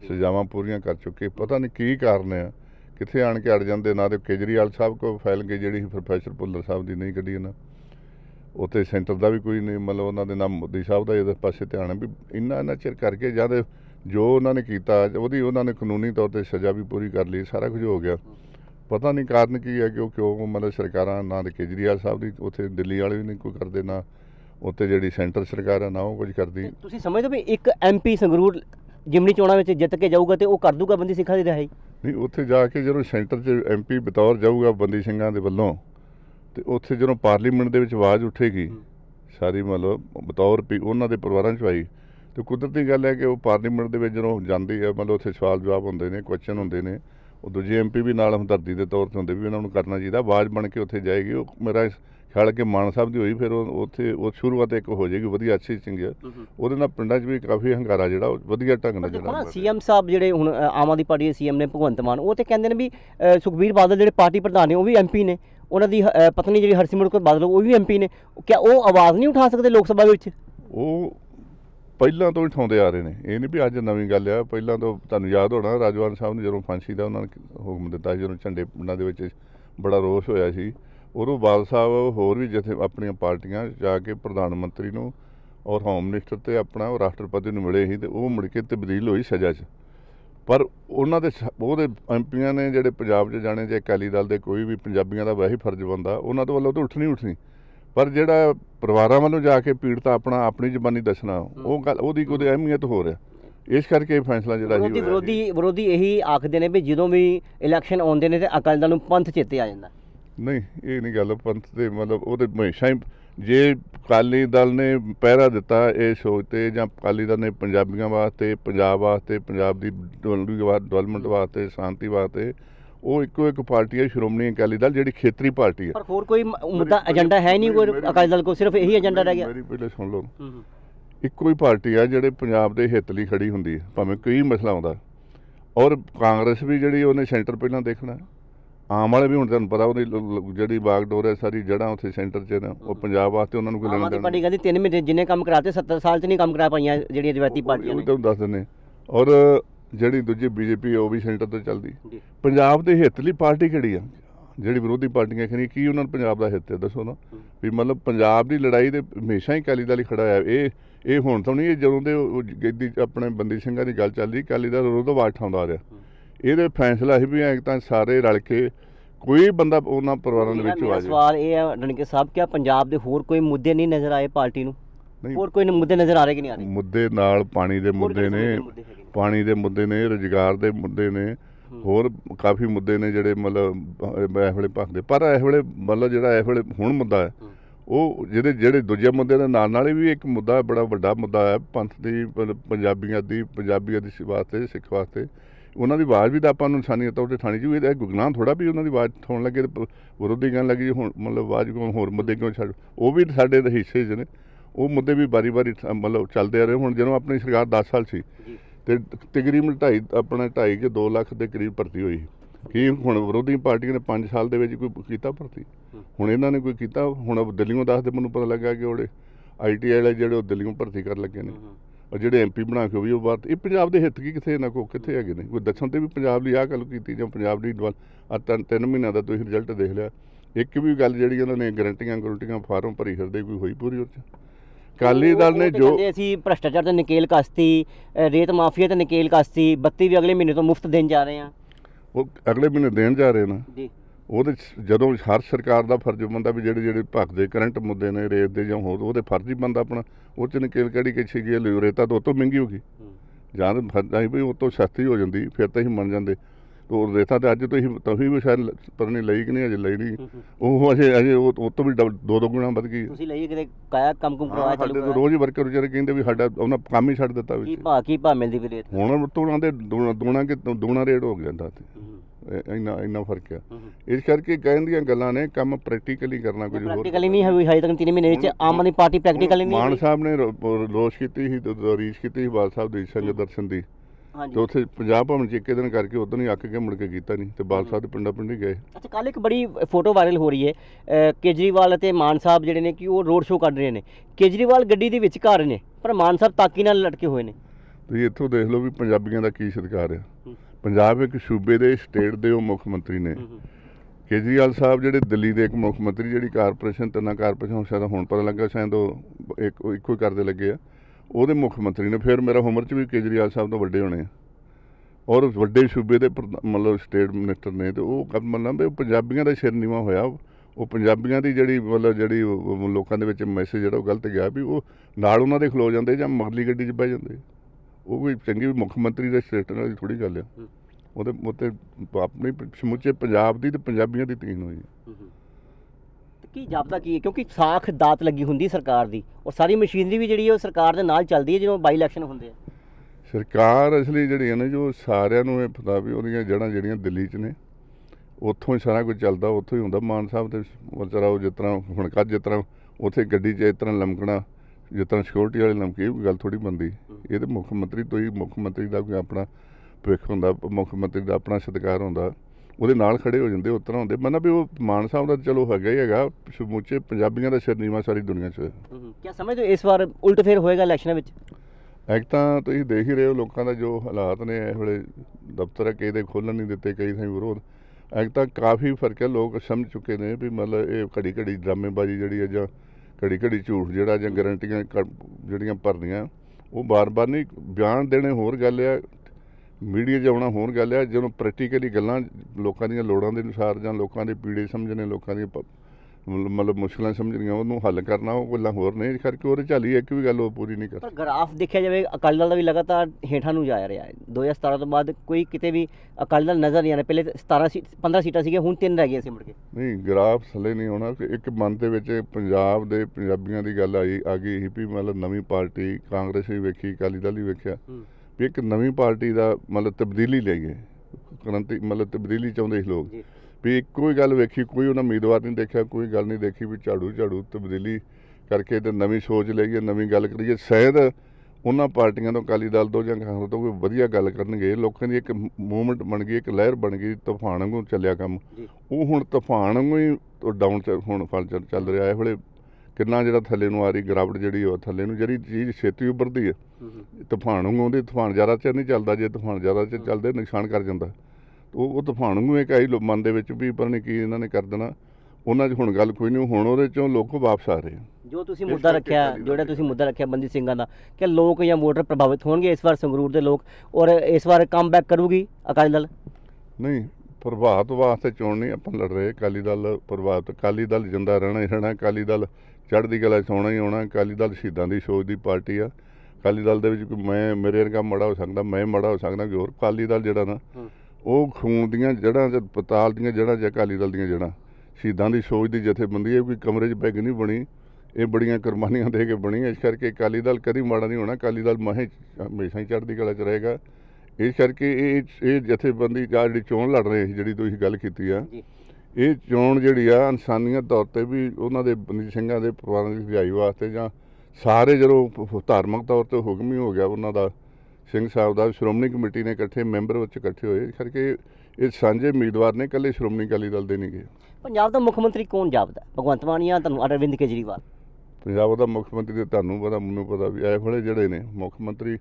ਸਜ਼ਾਵਾਂ ਪੂਰੀਆਂ ਕਰ ਚੁੱਕੇ ਪਤਾ ਨਹੀਂ ਕੀ ਕਾਰਨ ਹੈ ਕਿੱਥੇ ਆਣ ਕੇ ਅੜ ਜਾਂਦੇ ਨਾ ਤੇ ਕੇਜਰੀਵਾਲ ਸਾਹਿਬ ਕੋ ਫਾਈਲ ਕੇ ਜਿਹੜੀ ਪ੍ਰੋਫੈਸਰ ਪੁੱਲਰ ਸਾਹਿਬ ਦੀ ਨਹੀਂ ਕੱਢੀ ਨਾ ਉੱਥੇ ਸੈਂਟਰ ਦਾ ਵੀ ਕੋਈ ਨਹੀਂ ਮਤਲਬ ਉਹਨਾਂ ਦੇ ਨਾਮ ਮੋਦੀ ਸਾਹਿਬ ਦਾ ਇਹਦੇ ਪਾਸੇ ਧਿਆਨ ਹੈ ਵੀ ਇੰਨਾ ਇੰਨਾ ਚਿਰ ਕਰਕੇ ਜਦ ਜੋ ਉਹਨਾਂ ਨੇ ਕੀਤਾ ਉਹਦੀ ਉਹਨਾਂ ਨੇ ਕਾਨੂੰਨੀ ਤੌਰ ਤੇ ਸਜ਼ਾ ਵੀ ਪੂਰੀ ਕਰ ਲਈ ਸਾਰਾ ਕੁਝ ਹੋ ਗਿਆ ਪਤਾ ਨਹੀਂ ਕਾਰਨ ਕੀ ਹੈ ਕਿ ਉਹ ਕਿਉਂ ਮਤਲਬ ਸਰਕਾਰਾਂ ਨਾ ਦੇ ਕੇਜਰੀਵਾਲ ਸਾਹਿਬ ਦੀ ਉੱਥੇ ਦਿੱਲੀ ਵਾਲੇ ਵੀ ਨਹੀਂ ਕੋਈ ਕਰਦੇ ਨਾ ਉੱਤੇ ਜਿਹੜੀ ਸੈਂਟਰ ਸਰਕਾਰ ਹੈ ਨਾ ਉਹ ਕੁਝ ਕਰਦੀ
ਤੁਸੀਂ ਸਮਝਦੇ ਵੀ ਇੱਕ ਐਮਪੀ ਸੰਗਰੂਰ ਜਿਮਨੀ ਚੋਣਾਂ ਵਿੱਚ ਜਿੱਤ ਕੇ ਜਾਊਗਾ ਤੇ ਉਹ ਕਰ ਦੂਗਾ ਬੰਦੀ ਸਿੰਘਾਂ ਦੀ ਰਿਹਾਈ
ਨਹੀਂ ਉੱਥੇ ਜਾ ਕੇ ਜਦੋਂ ਸੈਂਟਰ 'ਚ ਐਮਪੀ ਬਤੌਰ ਜਾਊਗਾ ਬੰਦੀ ਸਿੰਘਾਂ ਦੇ ਵੱਲੋਂ ਤੇ ਉੱਥੇ ਜਦੋਂ ਪਾਰਲੀਮੈਂਟ ਦੇ ਵਿੱਚ ਆਵਾਜ਼ ਉੱਠੇਗੀ ਸਾਰੀ ਮਤਲਬ ਬਤੌਰ ਵੀ ਉਹਨਾਂ ਦੇ ਪਰਿਵਾਰਾਂ 'ਚ ਆਈ ਤੇ ਕੁਦਰਤੀ ਗੱਲ ਹੈ ਕਿ ਉਹ ਪਾਰਲੀਮੈਂਟ ਦੇ ਵਿੱਚ ਜਦੋਂ ਜਾਂਦੀ ਹੈ ਮਤਲਬ ਉੱਥੇ ਸਵਾਲ ਜਵਾਬ ਹੁੰਦੇ ਨੇ ਕੁਐਸਚਨ ਹੁੰਦੇ ਨੇ ਉਹ ਦੂਜੇ ਐਮਪੀ ਵੀ ਨਾਲ ਹਮਦਰਦੀ ਦੇ ਤੌਰ ਤੇ ਹੁੰਦੇ ਵੀ ਉਹਨਾਂ ਨੂੰ ਕਰਨਾ ਚਾਹੀਦਾ ਆਵਾਜ਼ ਬਣ ਕੇ ਉੱਥੇ ਜਾਏਗੀ ਉਹ ਮੇਰਾ ਖਿਆਲ ਕਿ ਮਾਨ ਸਾਹਿਬ ਦੀ ਹੋਈ ਫਿਰ ਉੱਥੇ ਉਹ ਸ਼ੁਰੂਆਤ ਇੱਕ ਹੋ ਜਾਏਗੀ ਵਧੀਆ ਅੱਛੀ ਚੰਗੀ ਉਹਦੇ ਨਾਲ ਪਿੰਡਾਂ 'ਚ ਵੀ ਕਾਫੀ ਹੰਗਾਰਾ ਜਿਹੜਾ ਵਧੀਆ ਢੰਗ ਨਾਲ ਜਿਹੜਾ
ਸੀਐਮ ਸਾਹਿਬ ਜਿਹੜੇ ਹੁਣ ਆਮ ਆਦੀ ਪਾਰਟੀ ਦੇ ਸੀਐਮ ਨੇ ਭਗਵੰਤ ਮਾਨ ਉਹ ਤੇ ਕਹਿੰਦੇ ਨੇ ਵੀ ਸੁਖਬੀਰ ਬਾਦਲ ਜਿਹੜੇ ਪਾਰਟੀ ਪ੍ਰਧਾਨ ਨੇ ਉਹ ਵੀ ਐਮਪੀ ਨੇ ਉਹਨਾਂ ਦੀ ਪਤਨੀ ਜਿਹੜੀ ਹਰਸਿਮਰਤ ਕੌਰ ਬਾਦਲ ਉਹ ਵੀ ਐਮਪੀ ਨੇ ਕਿਆ ਉਹ ਆਵਾਜ਼ ਨਹੀਂ ਉਠਾ ਸਕਦੇ ਲੋਕ ਸਭਾ ਵਿੱਚ
ਉਹ ਪਹਿਲਾਂ ਤੋਂ ਹੀ ਠਾਉਂਦੇ ਆ ਰਹੇ ਨੇ ਇਹ ਨਹੀਂ ਵੀ ਅੱਜ ਨਵੀਂ ਗੱਲ ਆ ਪਹਿਲਾਂ ਤੋਂ ਤੁਹਾਨੂੰ ਯਾਦ ਹੋਣਾ ਰਾਜਵਾਨ ਸਾਹਿਬ ਨੇ ਜਦੋਂ ਫਾਂਸੀ ਦਾ ਉਹਨਾਂ ਨੇ ਹੁਕਮ ਦਿੱਤਾ ਜਦੋਂ ਝੰਡੇ ਪੰਡਾਂ ਦੇ ਵਿੱਚ ਬੜਾ ਰੋਸ ਹੋਇਆ ਸੀ ਉਦੋਂ ਬਾਦ ਸਾਹਿਬ ਹੋਰ ਵੀ ਜਿੱਥੇ ਆਪਣੀਆਂ ਪਾਰਟੀਆਂ ਜਾ ਕੇ ਪ੍ਰਧਾਨ ਮੰਤਰੀ ਨੂੰ ਔਰ ਹੋਮ ਮਿਨਿਸਟਰ ਤੇ ਆਪਣਾ ਉਹ ਰਾਸ਼ਟਰਪਤੀ ਨੂੰ ਮਿਲੇ ਸੀ ਤੇ ਉਹ ਮੁੜ ਕੇ ਤਬਦੀਲ ਹੋਈ ਸਜ਼ਾ 'ਚ ਪਰ ਉਹਨਾਂ ਦੇ ਉਹਦੇ ਐਮਪੀਆਂ ਨੇ ਜਿਹੜੇ ਪੰਜਾਬ 'ਚ ਜਾਣੇ ਜੇ ਅਕਾਲੀ ਦਲ ਦੇ ਕੋਈ ਵੀ ਪੰਜਾਬੀਆਂ ਦਾ ਵਾਹੀ ਫਰਜ਼ ਬੰਦਾ ਉਹਨਾਂ ਤੋਂ ਵੱਲੋਂ ਤਾਂ ਉੱਠਣੀ ਉੱਠਣੀ ਪਰ ਜਿਹੜਾ ਪਰਿਵਾਰਾਂ ਵੱਲੋਂ ਜਾ ਕੇ ਪੀੜਤਾ ਆਪਣਾ ਆਪਣੀ ਜ਼ਬਾਨੀ ਦੱਸਣਾ ਉਹ ਗੱਲ ਉਹਦੀ ਕੋਈ ਅਹਿਮੀਅਤ ਹੋ ਰਿਹਾ ਇਸ ਕਰਕੇ ਫੈਸਲਾ ਜਿਹੜਾ ਜੀ ਵਿਰੋਧੀ
ਵਿਰੋਧੀ ਇਹੀ ਆਖਦੇ ਨੇ ਵੀ ਜਦੋਂ ਵੀ ਇਲੈਕਸ਼ਨ ਆਉਂਦੇ ਨੇ ਤੇ ਅਕਾਲੀ ਦਲ ਨੂੰ ਪੰਥ ਚੇਤੇ ਆ ਜਾਂਦਾ
ਨਹੀਂ ਇਹ ਨਹੀਂ ਗੱਲ ਪੰਥ ਦੇ ਮਤਲਬ ਉਹਦੇ ਹਮੇਸ਼ਾ ਹੀ ਜੇ ਕਾਲੀ ਦਲ ਨੇ ਪਹਿਰਾ ਦਿੱਤਾ ਇਹ ਸੋਚ ਤੇ ਜਾਂ ਕਾਲੀ ਦਲ ਨੇ ਪੰਜਾਬੀਆਂ ਵਾਸਤੇ ਪੰਜਾਬ ਵਾਸਤੇ ਪੰਜਾਬ ਦੀ ਡਵੈਲਪਮੈਂਟ ਵਾਸਤੇ ਸ਼ਾਂਤੀ ਵਾਸਤੇ ਉਹ ਇੱਕੋ ਇੱਕ ਪਾਰਟੀ ਹੈ ਸ਼੍ਰੋਮਣੀ ਅਕਾਲੀ ਦਲ ਜਿਹੜੀ ਖੇਤਰੀ ਪਾਰਟੀ ਹੈ ਪਰ
ਹੋਰ ਕੋਈ ਮੁੱਦਾ ਏਜੰਡਾ ਹੈ ਨਹੀਂ ਕੋਈ ਅਕਾਲੀ ਦਲ ਕੋ ਸਿਰਫ ਇਹੀ ਏਜੰਡਾ ਰਹਿ ਗਿਆ ਮੇਰੀ
ਪਹਿਲੇ ਸੁਣ ਲਓ ਇੱਕੋ ਹੀ ਪਾਰਟੀ ਹੈ ਜਿਹੜੇ ਪੰਜਾਬ ਦੇ ਹਿੱਤ ਲਈ ਖੜੀ ਹੁੰਦੀ ਹੈ ਭਾਵੇਂ ਕੋਈ ਮਸਲਾ ਆਉਂਦਾ ਔਰ ਕਾਂਗਰਸ ਵੀ ਜਿਹੜੀ ਉਹਨੇ ਸੈਂਟਰ ਪਹਿਲਾਂ ਦੇਖਣਾ ਆਮ ਵਾਲੇ ਵੀ ਹੁਣ ਤੁਹਾਨੂੰ ਪਤਾ ਉਹਦੀ ਜਿਹੜੀ ਬਾਗਡੋਰ ਹੈ ਸਾਰੀ ਜੜਾਂ ਉੱਥੇ ਸੈਂਟਰ 'ਚ ਨੇ ਉਹ ਪੰਜਾਬ ਵਾਸਤੇ ਉਹਨਾਂ ਨੂੰ ਕੋਈ ਲੈਣਾ ਦੇਣਾ ਪਾਰਟੀ
ਕਹਿੰਦੀ 3 ਮਹੀਨੇ ਜਿੰਨੇ ਕੰਮ ਕਰਾਤੇ 70 ਸਾਲ 'ਚ ਨਹੀਂ ਕੰਮ ਕਰਾ ਪਾਈਆਂ
ਜਿਹੜੀਆਂ ਰਿਵਾਇਤੀ ਪਾਰਟੀਆਂ ਨੇ ਉਹ ਤੁਹਾਨੂੰ ਦੱਸ ਦਿੰਦੇ ਔਰ ਜਿਹੜੀ ਦੂਜੀ ਬੀਜੇਪੀ ਉਹ ਵੀ ਸੈਂਟਰ ਤੋਂ ਚੱਲਦੀ ਪੰਜਾਬ ਦੇ ਹਿੱਤ ਲਈ ਪਾਰਟੀ ਕਿਹੜੀ ਆ ਜਿਹੜੀ ਵਿਰੋਧੀ ਪਾਰਟੀਆਂ ਖਰੀ ਕੀ ਉਹਨਾਂ ਨੂੰ ਪੰਜਾਬ ਦਾ ਹਿੱਤ ਹੈ ਦੱਸੋ ਨਾ ਵੀ ਮਤਲਬ ਪੰਜਾਬ ਦੀ ਲੜਾਈ ਦੇ ਹਮੇਸ਼ਾ ਹੀ ਕਾਲੀ ਦਲ ਖੜਾ ਆ ਇਹ ਇਹ ਹੁਣ ਤਾਂ ਨਹੀਂ ਜਦੋਂ ਦੇ ਗੈਦੀ ਆਪਣੇ ਬੰਦੀ ਸਿੰਘਾਂ ਦੀ ਗੱਲ ਚੱਲਦੀ ਕਾਲੀ ਦਲ ਵਿਰੋਧ ਆਵਾਜ਼ ਉਠਾਉਂਦਾ ਰਿਹਾ ਇਹਦੇ ਫੈਸਲਾ ਹੀ ਵੀ ਹੈ ਤਾਂ ਸਾਰੇ ਰਲ ਕੇ ਕੋਈ ਬੰਦਾ ਉਹਨਾਂ ਪਰਿਵਾਰਾਂ ਦੇ ਵਿੱਚ ਆ ਜਾਵੇ ਸਵਾਲ
ਇਹ ਹੈ ਡਣਕੇ ਸਾਹਿਬ ਕਿ ਪੰਜਾਬ ਦੇ ਹੋਰ ਕੋਈ ਮੁੱਦੇ ਨਹੀਂ ਨਜ਼ਰ ਆਏ ਪਾਰਟੀ ਨੂੰ ਨਹੀਂ ਹੋਰ ਕੋਈ ਮੁੱਦੇ ਨਜ਼ਰ ਆ ਰਹੇ ਕਿ ਨਹੀਂ ਆ ਰਹੇ
ਮੁੱਦੇ ਨਾਲ ਪਾਣੀ ਦੇ ਮੁੱਦੇ ਨੇ ਪਾਣੀ ਦੇ ਮੁੱਦੇ ਨੇ ਰੋਜ਼ਗਾਰ ਦੇ ਮੁੱਦੇ ਨੇ ਹੋਰ ਕਾਫੀ ਮੁੱਦੇ ਨੇ ਜਿਹੜੇ ਮਤਲਬ ਇਸ ਵੇਲੇ ਭਖਦੇ ਪਰ ਇਸ ਵੇਲੇ ਮਤਲਬ ਜਿਹੜਾ ਇਸ ਵੇਲੇ ਹੁਣ ਮੁੱਦਾ ਹੈ ਉਹ ਜਿਹੜੇ ਜਿਹੜੇ ਦੂਜੇ ਮੁੱਦੇ ਦੇ ਨਾਲ ਨਾਲ ਵੀ ਇੱਕ ਮੁੱਦਾ ਬੜਾ ਵੱਡਾ ਮੁੱਦਾ ਹੈ ਪੰਥ ਦੀ ਪੰਜਾਬੀਆਂ ਦੀ ਪੰਜਾਬੀਆਂ ਦੀ ਵਾਸਤੇ ਸਿੱਖ ਵਾਸਤੇ ਉਹਨਾਂ ਦੀ ਆਵਾਜ਼ ਵੀ ਤਾਂ ਆਪਾਂ ਨੂੰ ਇਨਸਾਨੀਅਤ ਤੌਰ ਤੇ ਥਾਣੀ ਜੀ ਇਹ ਗੁਗਨਾਂ ਥੋੜਾ ਵੀ ਉਹਨਾਂ ਦੀ ਆਵਾਜ਼ ਥੋਣ ਲੱਗੇ ਵਿਰੋਧੀ ਕਹਿਣ ਲੱਗੇ ਹੁਣ ਮਤਲਬ ਆਵਾਜ਼ ਕੋਈ ਹੋਰ ਮੁੱਦੇ ਕਿਉਂ ਛੱਡ ਉਹ ਵੀ ਸਾਡੇ ਦੇ ਹਿੱਸੇ ਜਨੇ ਉਹ ਮੁੱਦੇ ਵੀ ਬਾਰੀ-ਬਾਰੀ ਮਤਲਬ ਚੱਲਦੇ ਆ ਰਹੇ ਹੁਣ ਜਦੋਂ ਆਪਣੀ ਸਰਕਾਰ 10 ਸਾਲ ਸੀ ਤੇ ਤਕਰੀਬਨ 2.5 ਆਪਣਾ 2.5 ਕੇ 2 ਲੱਖ ਦੇ ਕਰੀਬ ਭਰਤੀ ਹੋਈ ਕੀ ਹੁਣ ਵਿਰੋਧੀ ਪਾਰਟੀਆਂ ਨੇ 5 ਸਾਲ ਦੇ ਵਿੱਚ ਕੋਈ ਕੀਤਾ ਭਰਤੀ ਹੁਣ ਇਹਨਾਂ ਨੇ ਕੋਈ ਕੀਤਾ ਹੁਣ ਦਿੱਲੀੋਂ ਦੱਸਦੇ ਮੈਨੂੰ ਪਤਾ ਲੱਗਾ ਕਿ ਉਹੜੇ ਆਈਟੀ ਵਾਲੇ ਜਿਹੜੇ ਉਹ ਦਿੱਲੀੋਂ ਭਰਤੀ ਕਰਨ ਲੱਗੇ ਨੇ ਔਰ ਜਿਹੜੇ ਐਮਪੀ ਬਣਾ ਕੇ ਵੀ ਉਹ ਬਾਤ ਇਹ ਪੰਜਾਬ ਦੇ ਹਿੱਤ ਕੀ ਕਿਥੇ ਨਾ ਕੋ ਕਿੱਥੇ ਹੈਗੇ ਨੇ ਕੋਈ ਦੱਸਣ ਤੇ ਵੀ ਪੰਜਾਬ ਲਈ ਆਹ ਗੱਲ ਕੀਤੀ ਜਾਂ ਪੰਜਾਬ ਦੀ ਦਵਾਲ ਆ ਤਿੰਨ ਮਹੀਨਾ ਦਾ ਤੁਸੀਂ ਰਿਜ਼ਲਟ ਦੇਖ ਲਿਆ ਇੱਕ ਵੀ ਗੱਲ ਜਿਹੜੀ ਉਹਨਾਂ ਨੇ ਗਰੰਟੀਆਂ ਗਰੰਟੀਆਂ ਫਾਰਮ ਭਰੀ ਹਿਰਦੇ ਕੋਈ ਹੋਈ ਪੂਰੀ ਉਹ ਚ ਅਕਾਲੀ ਦਲ ਨੇ ਜੋ
ਅਸੀਂ ਭ੍ਰਸ਼ਟਾਚਾਰ ਤੇ ਨਕੇਲ ਕਸਤੀ ਰੇਤ ਮਾਫੀਆ ਤੇ ਨਕੇਲ ਕਸਤੀ ਬੱਤੀ ਵੀ ਅਗਲੇ ਮਹੀਨੇ ਤੋਂ ਮੁਫਤ ਦੇਣ ਜਾ ਰਹੇ ਆ
ਉਹ ਅਗਲੇ ਮਹੀਨੇ ਦੇਣ ਜਾ ਰਹੇ ਨਾ ਜੀ ਉਹਦੇ ਜਦੋਂ ਹਰ ਸਰਕਾਰ ਦਾ ਫਰਜ਼ ਬੰਦਾ ਵੀ ਜਿਹੜੇ ਜਿਹੜੇ ਦੇ ਕਰੰਟ ਮੁੱਦੇ ਨੇ ਰੇਤ ਦੇ ਜਾਂ ਹੋਰ ਉਹਦੇ ਫਰਜ਼ ਹੀ ਬੰਦਾ ਆਪਣਾ ਉਹ ਚ ਨਕੇਲ ਕਿਹੜੀ ਕਿਛੀ ਗਈ ਰੇਤਾ ਤੋਂ ਉਤੋਂ ਮਹਿੰਗੀ ਹੋ ਗਈ ਜਾਂ ਫਰਜ਼ ਵੀ ਉਹ ਤੋਂ ਸਸਤੀ ਹੋ ਜਾਂਦੀ ਫਿਰ ਤਾਂ ਹੀ ਮੰਨ ਜਾਂਦੇ ਤੋਰ ਰੇਤਾ ਤੇ ਅੱਜ ਤੋਂ ਹੀ ਤਵੀ ਵੀ ਸ਼ਾਇਦ ਪਰਣੀ ਲਈ ਕਿ ਨਹੀਂ ਅਜੇ ਲਈ ਨਹੀਂ ਉਹ ਅਜੇ ਅਜੇ ਉਹ ਤੋਂ ਵੀ ਦੋ ਦੋ ਗੁਣਾ ਵੱਧ ਗਈ ਤੁਸੀਂ
ਲਈ ਕਿਤੇ ਕਾਇਆ ਕੰਮ ਕੰਮ ਕਰਵਾ ਚੱਲੂਗਾ ਸਾਡੇ ਰੋਜ਼
ਹੀ ਵਰਕਰ ਵਿਚਾਰੇ ਕਹਿੰਦੇ ਵੀ ਸਾਡਾ ਉਹਨਾਂ ਕੰਮ ਹੀ ਛੱਡ ਦਿੱਤਾ ਵਿੱਚ ਕੀ
ਭਾ ਕੀ ਭਾ ਮਿਲਦੀ ਵੀ ਰੇਤ
ਹੁਣ ਤੋੜਾਂ ਦੇ ਦੋਣਾ ਕਿ ਦੋਣਾ ਰੇਟ ਹੋ ਗਿਆ ਦਾ ਤੇ ਇੰਨਾ ਇੰਨਾ ਫਰਕ ਆ ਇਸ ਕਰਕੇ ਕਹਿਣ ਦੀਆਂ ਗੱਲਾਂ ਨੇ ਕੰਮ ਪ੍ਰੈਕਟੀਕਲੀ ਕਰਨਾ ਕੋਈ ਹੋਰ ਪ੍ਰੈਕਟੀਕਲੀ
ਨਹੀਂ ਹੋਈ ਹਜੇ ਤੱਕ 3 ਮਹੀਨੇ ਵਿੱਚ ਆਮ ਆਦਮੀ ਪਾਰਟੀ ਪ੍ਰੈਕਟੀਕਲੀ ਨਹੀਂ ਮਾਨ
ਸਾਹਿਬ ਨੇ ਰੋਸ਼ ਕੀਤੀ ਸੀ ਦੋਰੀਸ਼ ਕੀਤੀ ਸੀ ਬਾਦ ਸਾਹਿਬ ਦੇ ਸੰਗਤ ਦਰਸ਼ਨ ਦੀ ਤੇ ਉੱਥੇ ਪੰਜਾਬ ਭਵਨ ਚ ਇੱਕੇ ਦਿਨ ਕਰਕੇ ਉਦੋਂ ਹੀ ਅੱਕ ਕੇ ਮੁੜ ਕੇ ਕੀਤਾ ਨਹੀਂ ਤੇ ਬਾਲ ਸਾਹਿਬ ਦੇ ਪਿੰਡਾਂ ਪਿੰਡੇ ਗਏ
ਅੱਛਾ ਕੱਲ ਇੱਕ ਬੜੀ ਫੋਟੋ ਵਾਇਰਲ ਹੋ ਰਹੀ ਹੈ ਕੇਜਰੀਵਾਲ ਅਤੇ ਮਾਨ ਸਾਹਿਬ ਜਿਹੜੇ ਨੇ ਕਿ ਉਹ ਰੋਡ ਸ਼ੋਅ ਕੱਢ ਰਹੇ ਨੇ ਕੇਜਰੀਵਾਲ ਗੱਡੀ ਦੇ ਵਿਚਕਾਰ ਨੇ ਪਰ ਮਾਨ ਸਾਹਿਬ ਤਾਕੀ ਨਾਲ ਲਟਕੇ ਹੋਏ ਨੇ
ਤੁਸੀਂ ਇੱਥੋਂ ਦੇਖ ਲਓ ਵੀ ਪੰਜਾਬੀਆਂ ਦਾ ਕੀ ਸਤਕਾਰ ਹੈ ਪੰਜਾਬ ਇੱਕ ਸੂਬੇ ਦੇ ਸਟੇਟ ਦੇ ਉਹ ਮੁੱਖ ਮੰਤਰੀ ਨੇ ਕੇਜਰੀਵਾਲ ਸਾਹਿਬ ਜਿਹੜੇ ਦਿੱਲੀ ਦੇ ਇੱਕ ਮੁੱਖ ਮੰਤਰੀ ਜਿਹੜੀ ਕਾਰਪੋਰੇਸ਼ਨ ਤਨਾ ਕਾਰਪੋਰੇਸ਼ਨ ਸ਼ਾਇਦ ਹੁਣ ਪਤਾ ਲੱਗਾ ਸ਼ਾਇਦ ਉਹ ਇੱਕ ਇੱਕੋ ਹੀ ਕਰਦੇ ਲੱਗੇ ਆ ਉਹਦੇ ਮੁੱਖ ਮੰਤਰੀ ਨੇ ਫਿਰ ਮੇਰਾ ਉਮਰ 'ਚ ਵੀ ਕੇਜਰੀਵਾਲ ਸਾਹਿਬ ਤੋਂ ਵੱਡੇ ਹੋਣੇ ਆ ਔਰ ਵੱਡੇ ਸੂਬੇ ਦੇ ਮਤਲਬ ਸਟੇਟ ਮਿਨਿਸਟਰ ਨੇ ਤੇ ਉਹ ਮਤਲਬ ਇਹ ਪੰਜਾਬੀਆਂ ਦਾ ਸਿਰ ਨੀਵਾ ਹੋਇਆ ਉਹ ਪੰਜਾਬੀਆਂ ਦੀ ਜਿਹੜੀ ਮਤਲਬ ਜਿਹੜੀ ਲੋਕਾਂ ਦੇ ਵਿੱਚ ਮੈਸੇਜ ਜਿਹੜਾ ਉਹ ਗਲਤ ਗਿਆ ਵੀ ਉਹ ਨਾਲ ਉਹਨਾਂ ਦੇ ਖਲੋ ਜਾਂਦੇ ਜਾਂ ਮਗਲੀ ਗੱਡੀ 'ਚ ਬਹਿ ਜਾਂਦੇ ਉਹ ਕੋਈ ਚੰਗੀ ਮੁੱਖ ਮੰਤਰੀ ਦੇ ਸਟੇਟ ਨਾਲ ਥੋੜੀ ਗੱਲ ਆ ਉਹਦੇ ਉੱਤੇ ਆਪਣੀ ਸਮੁੱਚੇ ਪੰਜਾਬ ਦੀ ਤੇ ਪੰਜਾਬੀਆਂ ਦੀ ਤੀਨ ਹੋਈ
ਕੀ ਜਾਪਦਾ ਕੀ ਹੈ ਕਿਉਂਕਿ ਸਾਖ ਦਾਤ ਲੱਗੀ ਹੁੰਦੀ ਸਰਕਾਰ ਦੀ ਔਰ ਸਾਰੀ ਮਸ਼ੀਨਰੀ ਵੀ ਜਿਹੜੀ ਹੈ ਉਹ ਸਰਕਾਰ ਦੇ ਨਾਲ ਚੱਲਦੀ ਹੈ ਜਦੋਂ ਬਾਈ ਇਲੈਕਸ਼ਨ ਹੁੰਦੇ ਆ
ਸਰਕਾਰ ਅਸਲੀ ਜਿਹੜੀ ਹੈ ਨਾ ਜੋ ਸਾਰਿਆਂ ਨੂੰ ਇਹ ਪਤਾ ਵੀ ਉਹਦੀਆਂ ਜੜਾਂ ਜਿਹੜੀਆਂ ਦਿੱਲੀ 'ਚ ਨੇ ਉੱਥੋਂ ਹੀ ਸਾਰਾ ਕੁਝ ਚੱਲਦਾ ਉੱਥੋਂ ਹੀ ਹੁੰਦਾ ਮਾਨ ਸਾਹਿਬ ਤੇ ਵਿਚਾਰਾ ਉਹ ਜਿਸ ਤਰ੍ਹਾਂ ਹੁਣ ਕੱਜ ਜਿਸ ਤਰ੍ਹਾਂ ਉੱਥੇ ਗੱਡੀ 'ਚ ਇਸ ਤਰ੍ਹਾਂ ਲਮਕਣਾ ਜਿਸ ਤਰ੍ਹਾਂ ਸਿਕਿਉਰਿਟੀ ਵਾਲੇ ਲਮਕੀ ਗੱਲ ਥੋੜੀ ਬੰਦੀ ਇਹ ਤੇ ਮੁੱਖ ਮੰਤਰੀ ਤੋਂ ਹੀ ਮੁੱਖ ਮੰਤਰੀ ਦਾ ਕੋਈ ਆਪਣਾ ਪ੍ਰੇਖ ਹੁੰਦਾ ਮੁੱਖ ਮੰਤਰੀ ਦਾ ਆਪਣਾ ਸਤਿਕਾਰ ਹੁੰਦਾ ਉਹਦੇ ਨਾਲ ਖੜੇ ਹੋ ਜਾਂਦੇ ਉਤਰਾ ਹੁੰਦੇ ਮਨਾ ਵੀ ਉਹ ਮਾਨ ਸਾਹਿਬ ਦਾ ਚਲੋ ਹੈਗਾ ਹੀ ਹੈਗਾ ਸਮੁੱਚੇ ਪੰਜਾਬੀਆਂ ਦਾ ਸ਼ਰਨੀਵਾ ਸਾਰੀ ਦੁਨੀਆ 'ਚ
ਕੀ ਸਮਝਦੇ ਹੋ ਇਸ ਵਾਰ ਉਲਟ ਫੇਰ ਹੋਏਗਾ ਇਲੈਕਸ਼ਨਾਂ ਵਿੱਚ
ਇੱਕ ਤਾਂ ਤੁਸੀਂ ਦੇਖ ਹੀ ਰਹੇ ਹੋ ਲੋਕਾਂ ਦਾ ਜੋ ਹਾਲਾਤ ਨੇ ਇਹ ਵੇਲੇ ਦਫ਼ਤਰ ਕਈ ਦੇ ਖੋਲਣ ਨਹੀਂ ਦਿੱਤੇ ਕਈ ਥਾਂ ਵਿਰੋਧ ਇੱਕ ਤਾਂ ਕਾਫੀ ਫਰਕ ਹੈ ਲੋਕ ਸਮਝ ਚੁੱਕੇ ਨੇ ਵੀ ਮਤਲਬ ਇਹ ਘੜੀ ਘੜੀ ਡਰਾਮੇਬਾਜ਼ੀ ਜਿਹੜੀ ਹੈ ਜਾਂ ਘੜੀ ਘੜੀ ਝੂਠ ਜਿਹੜਾ ਜਾਂ ਗਰੰਟੀਆਂ ਜਿਹੜੀਆਂ ਭਰਨੀਆਂ ਉਹ ਬਾਰ-ਬਾਰ ਨਹੀਂ ਬਿਆਨ ਦੇਣੇ ਹੋਰ ਗੱਲ ਆ ਮੀਡੀਆ ਜਿਹਾ ਆਉਣਾ ਹੋਰ ਗੱਲ ਹੈ ਜਦੋਂ ਪ੍ਰੈਕਟੀਕਲੀ ਗੱਲਾਂ ਲੋਕਾਂ ਦੀਆਂ ਲੋੜਾਂ ਦੇ ਅਨੁਸਾਰ ਜਾਂ ਲੋਕਾਂ ਦੇ ਪੀੜੇ ਸਮਝਣੇ ਲੋਕਾਂ ਦੀ ਮਤਲਬ ਮੁਸ਼ਕਲਾਂ ਸਮਝਣੀਆਂ ਉਹਨੂੰ ਹੱਲ ਕਰਨਾ ਉਹ ਗੱਲਾਂ ਹੋਰ ਨਹੀਂ ਇਸ ਕਰਕੇ ਉਹਦੇ ਝਾਲੀ ਇੱਕ ਵੀ ਗੱਲ ਉਹ ਪੂਰੀ ਨਹੀਂ ਕਰ ਪਰ
ਗ੍ਰਾਫ ਦੇਖਿਆ ਜਾਵੇ ਅਕਾਲੀ ਦਲ ਦਾ ਵੀ ਲਗਾਤਾਰ ਹੇਠਾਂ ਨੂੰ ਜਾ ਰਿਹਾ ਹੈ 2017 ਤੋਂ ਬਾਅਦ ਕੋਈ ਕਿਤੇ ਵੀ ਅਕਾਲੀ ਦਲ ਨਜ਼ਰ ਨਹੀਂ ਆ ਰਿਹਾ ਪਹਿਲੇ 17 ਸੀਟ 15 ਸੀਟਾਂ ਸੀਗੇ ਹੁਣ ਤਿੰਨ ਰਹਿ ਗਈਆਂ ਸੀ ਮੁੜ ਕੇ
ਨਹੀਂ ਗ੍ਰਾਫ ਥੱਲੇ ਨਹੀਂ ਹੋਣਾ ਇੱਕ ਮਨ ਦੇ ਵਿੱਚ ਪੰਜਾਬ ਦੇ ਪੰਜਾਬੀਆਂ ਦੀ ਗੱਲ ਆਈ ਆ ਗਈ ਹਿੱਪੀ ਮਤਲਬ ਨਵੀਂ ਪਾਰਟੀ ਕਾਂਗਰਸ ਵੀ ਵੇਖੀ ਅਕਾਲੀ ਦਲ ਵੀ ਵੇਖਿਆ ਵੀ ਇੱਕ ਨਵੀਂ ਪਾਰਟੀ ਦਾ ਮਤਲਬ ਤਬਦੀਲੀ ਲਈਏ ਕ੍ਰਾਂਤੀ ਮਤਲਬ ਤਬਦੀਲੀ ਚਾਹੁੰਦੇ ਸੀ ਲੋਕ ਵੀ ਕੋਈ ਗੱਲ ਵੇਖੀ ਕੋਈ ਉਹਨਾਂ ਉਮੀਦਵਾਰ ਨਹੀਂ ਦੇਖਿਆ ਕੋਈ ਗੱਲ ਨਹੀਂ ਦੇਖੀ ਵੀ ਝਾੜੂ ਝਾੜੂ ਤਬਦੀਲੀ ਕਰਕੇ ਤੇ ਨਵੀਂ ਸੋਚ ਲਈਏ ਨਵੀਂ ਗੱਲ ਕਰੀਏ ਸ਼ਾਇਦ ਉਹਨਾਂ ਪਾਰਟੀਆਂ ਤੋਂ ਕਾਲੀ ਦਲ ਤੋਂ ਜਾਂ ਕਾਂਗਰਸ ਤੋਂ ਕੋਈ ਵਧੀਆ ਗੱਲ ਕਰਨਗੇ ਲੋਕਾਂ ਦੀ ਇੱਕ ਮੂਵਮੈਂਟ ਬਣ ਗਈ ਇੱਕ ਲਹਿਰ ਬਣ ਗਈ ਤੂਫਾਨ ਵਾਂਗੂ ਚੱਲਿਆ ਕੰਮ ਉਹ ਹੁਣ ਤੂਫਾਨ ਵਾਂਗੂ ਹੀ ਡਾਊਨ ਹੁਣ ਫਲ ਚੱਲ ਰਿਹਾ ਹੈ ਹੁਣੇ ਕਿੰਨਾ ਜਿਹੜਾ ਥੱਲੇ ਨੂੰ ਆ ਰਹੀ ਗਰਾਵਟ ਜਿਹੜੀ ਉਹ ਥੱਲੇ ਨੂੰ ਜਿਹੜੀ ਚੀਜ਼ ਛੇਤੀ ਉੱਭਰਦੀ ਹੈ ਤੂਫਾਨ ਨੂੰ ਆਉਂਦੇ ਤੂਫਾਨ ਜ਼ਿਆਦਾ ਚਿਰ ਨਹੀਂ ਚੱਲਦਾ ਜੇ ਤੂਫਾਨ ਜ਼ਿਆਦਾ ਚਿਰ ਚੱਲਦੇ ਨੁਕਸਾਨ ਕਰ ਜਾਂਦਾ ਉਹ ਉਹ ਤੂਫਾਨ ਨੂੰ ਇੱਕ ਆਈ ਮਨ ਦੇ ਵਿੱਚ ਵੀ ਪਰ ਨਹੀਂ ਕੀ ਇਹਨਾਂ ਨੇ ਕਰ ਦੇਣਾ ਉਹਨਾਂ 'ਚ ਹੁਣ ਗੱਲ ਕੋਈ ਨਹੀਂ ਹੁਣ ਉਹਦੇ 'ਚੋਂ ਲੋਕ ਵਾਪਸ ਆ ਰਹੇ
ਜੋ ਤੁਸੀਂ ਮੁੱਦਾ ਰੱਖਿਆ ਜਿਹੜਾ ਤੁਸੀਂ ਮੁੱਦਾ ਰੱਖਿਆ ਬੰਦੀ ਸਿੰਘਾਂ ਦਾ ਕਿ ਲੋਕ ਜਾਂ ਵੋਟਰ ਪ੍ਰਭਾਵਿਤ ਹੋਣਗੇ ਇਸ ਵਾਰ ਸੰਗਰੂਰ ਦੇ ਲੋਕ ਔਰ ਇਸ ਵਾਰ ਕਮਬੈਕ ਕਰੂਗੀ ਅਕਾਲੀ ਦਲ
ਨਹੀਂ ਪ੍ਰਭਾਵਤ ਵਾਸਤੇ ਚੋਣ ਨਹੀਂ ਆਪਾਂ ਲੜ ਰਹੇ ਅਕਾਲੀ ਦਲ ਪ੍ਰਭਾਵਤ ਅਕਾਲੀ ਦਲ ਜਿੰਦਾ ਰਹਿਣਾ ਹੀ ਰਹਿਣਾ ਅਕਾਲੀ ਦਲ ਚੜ੍ਹਦੀ ਕਲਾ ਸੋਣਾ ਹੀ ਹੋਣਾ ਅਕਾਲੀ ਦਲ ਸ਼ਹੀਦਾਂ ਦੀ ਸੋਚ ਦੀ ਪਾਰਟੀ ਆ ਅਕਾਲੀ ਦਲ ਦੇ ਵਿੱਚ ਕੋਈ ਮੈਂ ਮੇਰੇ ਵਰਗਾ ਮੜਾ ਹੋ ਸਕਦਾ ਮੈਂ ਮੜਾ ਹੋ ਸਕਦਾ ਕਿ ਹੋਰ ਅਕਾਲੀ ਦਲ ਜਿਹੜਾ ਨਾ ਉਹ ਖੂਨ ਦੀਆਂ ਜੜਾਂ ਤੇ ਪਤਾਲ ਦੀਆਂ ਜੜਾਂ ਜਾਂ ਅਕਾਲੀ ਦਲ ਦੀਆਂ ਜੜਾਂ ਸ਼ਹੀਦਾਂ ਦੀ ਸੋਚ ਦੀ ਜਥੇਬੰਦੀ ਹੈ ਕੋਈ ਕਮਰੇ 'ਚ ਬੈਗ ਨਹੀਂ ਬਣੀ ਇਹ ਬੜੀਆਂ ਕੁਰਬਾਨੀਆਂ ਦੇ ਕੇ ਬਣੀ ਇਸ ਕਰਕੇ ਅਕਾਲੀ ਦਲ ਕਦੀ ਮਾੜਾ ਨਹੀਂ ਹੋਣਾ ਅਕਾਲੀ ਦਲ ਮਹੇ ਹਮੇਸ਼ਾ ਹੀ ਚੜ੍ਹਦੀ ਕਲਾ 'ਚ ਰਹੇਗਾ ਇਸ ਕਰਕੇ ਇਹ ਇਹ ਜਥੇਬੰਦੀ ਜਿਹੜੀ ਚੋਣ ਲੜ ਰਹੀ ਸੀ ਜਿਹੜੀ ਤੁਸੀਂ ਗੱਲ ਕੀਤੀ ਆ ਇਹ ਚੋਣ ਜਿਹੜੀ ਆ ਇਨਸਾਨੀਅਤ ਤੌਰ ਤੇ ਵੀ ਉਹਨਾਂ ਦੇ ਬੰਦੀ ਸਿੰਘਾਂ ਦੇ ਪਰਿਵਾਰਾਂ ਦੀ ਸਜਾਈ ਵਾਸਤੇ ਜਾਂ ਸਾਰੇ ਜਦੋਂ ਧਾਰਮਿਕ ਤੌਰ ਤੇ ਹੁਕਮ ਹੀ ਹੋ ਗਿਆ ਉਹਨਾਂ ਦਾ ਸਿੰਘ ਸਾਹਿਬ ਦਾ ਸ਼੍ਰੋਮਣੀ ਕਮੇਟੀ ਨੇ ਇਕੱਠੇ ਮੈਂਬਰ ਵਿੱਚ ਇਕੱਠੇ ਹੋਏ ਕਰਕੇ ਇਹ ਸਾਂਝੇ ਉਮੀਦਵਾਰ ਨੇ ਇਕੱਲੇ ਸ਼੍ਰੋਮਣੀ ਕਾਲੀ ਦਲ ਦੇ ਨਹੀਂ ਗਏ
ਪੰਜਾਬ ਦਾ ਮੁੱਖ ਮੰਤਰੀ ਕੌਣ ਜਾਪਦਾ ਭਗਵੰਤ ਮਾਨ ਜਾਂ ਤੁਹਾਨੂੰ ਅਰਵਿੰਦ ਕੇਜਰੀਵਾਲ
ਪੰਜਾਬ ਦਾ ਮੁੱਖ ਮੰਤਰੀ ਤੇ ਤੁਹਾਨੂੰ ਪਤਾ ਮੈਨੂੰ ਪਤਾ ਵੀ ਆਏ ਫੜੇ ਜਿਹੜੇ ਨੇ ਮੁੱਖ ਮੰਤਰੀ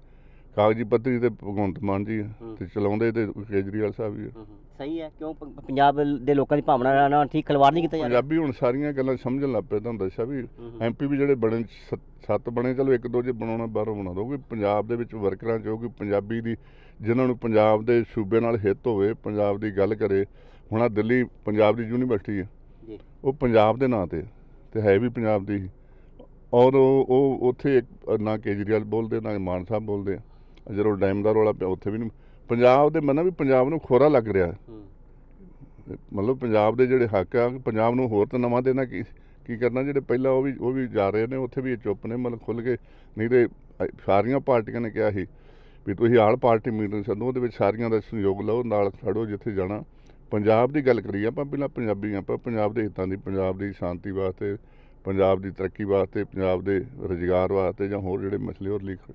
ਕਾਗਜ਼ੀ ਪੱਤਰੀ ਤੇ ਭਗਵੰਤ ਮਾਨ ਜੀ ਤੇ ਚਲਾਉਂਦੇ ਤੇ ਕੇਜਰੀਵਾਲ ਸਾਹਿਬ ਵੀ ਹੈ ਸਹੀ ਹੈ ਕਿਉਂ ਪੰਜਾਬ ਦੇ ਲੋਕਾਂ ਦੀ ਭਾਵਨਾ ਨਾਲ ਠੀਕ ਖਿਲਵਾੜ ਨਹੀਂ ਕੀਤਾ ਜਾ ਰਿਹਾ ਪੰਜਾਬੀ ਹੁਣ ਸਾਰੀਆਂ ਗੱਲਾਂ ਸਮਝਣ ਲੱਗ ਪਏ ਤੁਹਾਨੂੰ ਦੱਸਿਆ ਵੀ ਐਮਪੀ ਵੀ ਜਿਹੜੇ ਬਣੇ ਸੱਤ- ਬਣੇ ਚਲੋ ਇੱਕ ਦੋ ਜੇ ਬਣਾਉਣਾ ਬਾਹਰੋਂ ਬਣਾ ਦੋ ਕਿ ਪੰਜਾਬ ਦੇ ਵਿੱਚ ਵਰਕਰਾਂ ਚੋਂ ਕਿ ਪੰਜਾਬੀ ਦੀ ਜਿਨ੍ਹਾਂ ਨੂੰ ਪੰਜਾਬ ਦੇ ਸੂਬੇ ਨਾਲ ਹਿੱਤ ਹੋਵੇ ਪੰਜਾਬ ਦੀ ਗੱਲ ਕਰੇ ਹੁਣ ਆ ਦਿੱਲੀ ਪੰਜਾਬ ਦੀ ਯੂਨੀਵਰਸਿਟੀ ਹੈ ਜੀ ਉਹ ਪੰਜਾਬ ਦੇ ਨਾਂ ਤੇ ਤੇ ਹੈ ਵੀ ਪੰਜਾਬ ਦੀ ਔਰ ਉਹ ਉਹ ਉੱਥੇ ਨਾ ਕੇਜਰੀਵਾਲ ਬੋਲਦੇ ਨਾ ਮਾਨ ਸਾਹਿਬ ਬੋਲਦੇ ਆ। ਜਦੋਂ ਡੈਮ ਦਾ ਰੋਲਾ ਪਿਆ ਉੱਥੇ ਵੀ ਨਹੀਂ ਪੰਜਾਬ ਦੇ ਮਨਾਂ ਵੀ ਪੰਜਾਬ ਨੂੰ ਖੋਰਾ ਲੱਗ ਰਿਹਾ ਮਤਲਬ ਪੰਜਾਬ ਦੇ ਜਿਹੜੇ ਹੱਕ ਆ ਪੰਜਾਬ ਨੂੰ ਹੋਰ ਤਾਂ ਨਵਾਂ ਦੇਣਾ ਕੀ ਕੀ ਕਰਨਾ ਜਿਹੜੇ ਪਹਿਲਾਂ ਉਹ ਵੀ ਉਹ ਵੀ ਜਾ ਰਹੇ ਨੇ ਉੱਥੇ ਵੀ ਚੁੱਪ ਨੇ ਮਤਲਬ ਖੁੱਲ ਕੇ ਨਹੀਂ ਤੇ ਸਾਰੀਆਂ ਪਾਰਟੀਆਂ ਨੇ ਕਿਹਾ ਸੀ ਵੀ ਤੁਸੀਂ ਆਲ ਪਾਰਟੀ ਮੀਟਿੰਗ ਸੱਦੋ ਉਹਦੇ ਵਿੱਚ ਸਾਰੀਆਂ ਦਾ ਸਹਿਯੋਗ ਲਓ ਨਾਲ ਖੜੋ ਜਿੱਥੇ ਜਾਣਾ ਪੰਜਾਬ ਦੀ ਗੱਲ ਕਰੀ ਆਪਾਂ ਪਹਿਲਾਂ ਪੰਜਾਬੀ ਆਪਾਂ ਪੰਜਾਬ ਦੇ ਹਿੱਤਾਂ ਦੀ ਪੰਜਾਬ ਦੀ ਸ਼ਾਂਤੀ ਵਾਸਤੇ ਪੰਜਾਬ ਦੀ ਤਰੱਕੀ ਵਾਸਤੇ ਪੰਜਾਬ ਦੇ ਰੋਜ਼ਗਾਰ ਵਾਸਤੇ ਜਾਂ ਹੋਰ ਜਿਹੜੇ ਮਸਲੇ ਹੋਰ ਲਿਖ